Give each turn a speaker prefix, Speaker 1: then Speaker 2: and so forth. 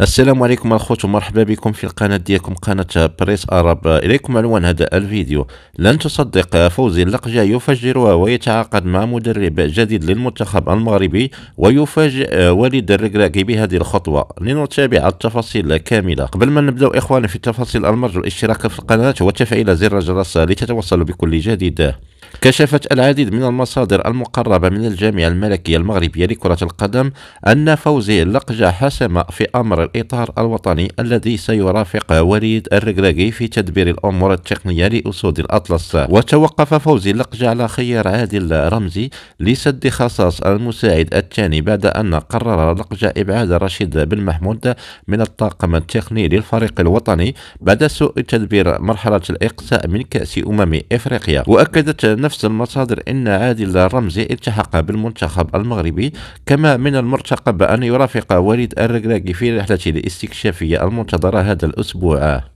Speaker 1: السلام عليكم الخوت ومرحبا بكم في القناة ديالكم قناة بريس أرب إليكم عنوان هذا الفيديو لن تصدق فوزي اللقجة يفجرها ويتعاقد مع مدرب جديد للمنتخب المغربي ويفاجئ وليد الركراكي بهذه الخطوة لنتابع التفاصيل كاملة قبل ما نبدأ إخواني في التفاصيل المرجو الاشتراك في القناة وتفعيل زر الجرس لتتوصلوا بكل جديد كشفت العديد من المصادر المقربة من الجامعة الملكية المغربية لكرة القدم أن فوزي اللقجة حسم في أمر الإطار الوطني الذي سيرافق وليد الركراكي في تدبير الأمور التقنية لأسود الأطلس وتوقف فوزي اللقجة على خيار عادل رمزي لسد خصاص المساعد الثاني بعد أن قرر اللقجة إبعاد رشيد بن محمود من الطاقم التقني للفريق الوطني بعد سوء تدبير مرحلة الإقصاء من كأس أمم إفريقيا وأكدت نفس المصادر أن عادل رمزي التحق بالمنتخب المغربي كما من المرتقب أن يرافق وليد الركراكي
Speaker 2: في رحلته الاستكشافية المنتظرة هذا الأسبوع